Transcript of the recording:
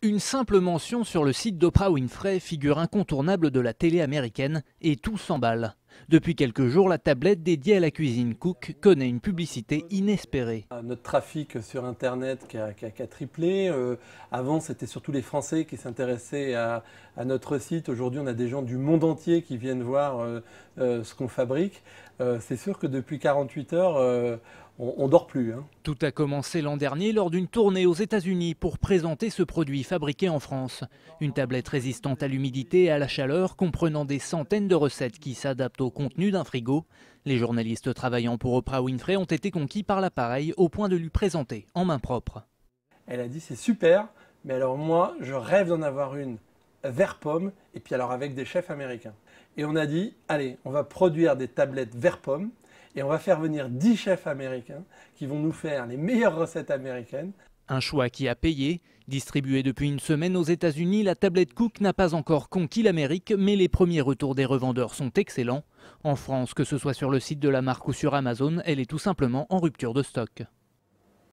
Une simple mention sur le site d'Oprah Winfrey, figure incontournable de la télé américaine, et tout s'emballe. Depuis quelques jours, la tablette dédiée à la cuisine Cook connaît une publicité inespérée. Euh, notre trafic sur Internet qui a, triplé. Euh, avant, c'était surtout les Français qui s'intéressaient à, à notre site. Aujourd'hui, on a des gens du monde entier qui viennent voir euh, euh, ce qu'on fabrique. Euh, c'est sûr que depuis 48 heures, on, ne dort plus. Hein. Tout a commencé l'an dernier lors d'une tournée aux États-Unis pour présenter ce produit fabriqué en France. Une tablette résistante à l'humidité et à la chaleur comprenant des centaines de recettes qui s'adaptent au contenu d'un frigo. Les journalistes travaillant pour Oprah Winfrey ont été conquis par l'appareil au point de lui présenter en main propre. Elle a dit c'est super, mais alors moi je rêve d'en avoir une vert pomme, et puis alors avec des chefs américains. Et on a dit, allez, on va produire des tablettes vert pomme, et on va faire venir 10 chefs américains qui vont nous faire les meilleures recettes américaines. Un choix qui a payé. Distribuée depuis une semaine aux États-Unis, la tablette Cook n'a pas encore conquis l'Amérique, mais les premiers retours des revendeurs sont excellents. En France, que ce soit sur le site de la marque ou sur Amazon, elle est tout simplement en rupture de stock.